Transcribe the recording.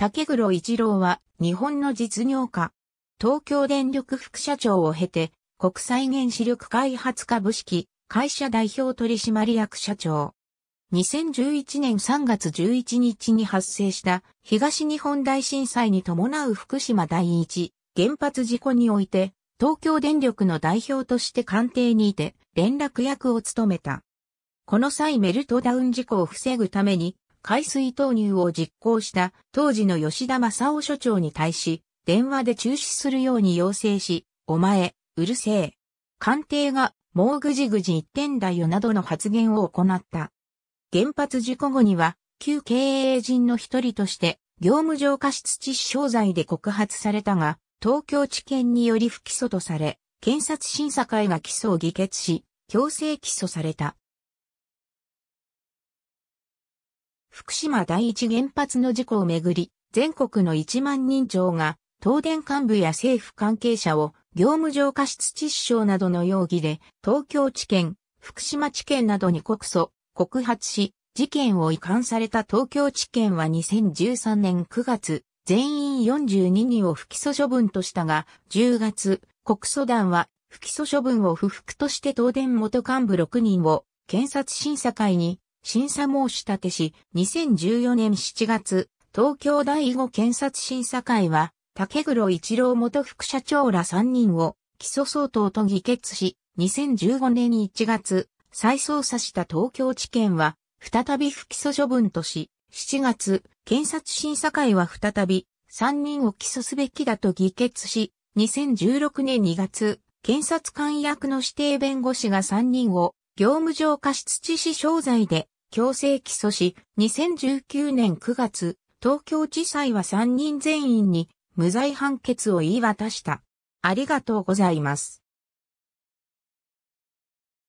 竹黒一郎は日本の実業家。東京電力副社長を経て、国際原子力開発株式会社代表取締役社長。2011年3月11日に発生した東日本大震災に伴う福島第一原発事故において、東京電力の代表として官邸にいて連絡役を務めた。この際メルトダウン事故を防ぐために海水投入を実行した当時の吉田正夫所長に対し、電話で中止するように要請し、お前、うるせえ。官邸が、もうぐじぐじ言ってんだよなどの発言を行った。原発事故後には、旧経営陣の一人として、業務上過失致死傷罪で告発されたが、東京地検により不起訴とされ、検察審査会が起訴を議決し、強制起訴された。福島第一原発の事故をめぐり、全国の1万人超が、東電幹部や政府関係者を業務上過失致死傷などの容疑で、東京地検、福島地検などに告訴、告発し、事件を遺憾された東京地検は2013年9月、全員42人を不起訴処分としたが、10月、告訴団は不起訴処分を不服として東電元幹部6人を検察審査会に審査申し立てし、2014年7月、東京第5検察審査会は、竹黒一郎元副社長ら3人を起訴相当と議決し、2015年1月、再捜査した東京地検は、再び不起訴処分とし、7月、検察審査会は再び、3人を起訴すべきだと議決し、2016年2月、検察官役の指定弁護士が3人を業務上過失致死傷罪で強制起訴し、2019年9月、東京地裁は3人全員に無罪判決を言い渡した。ありがとうございます。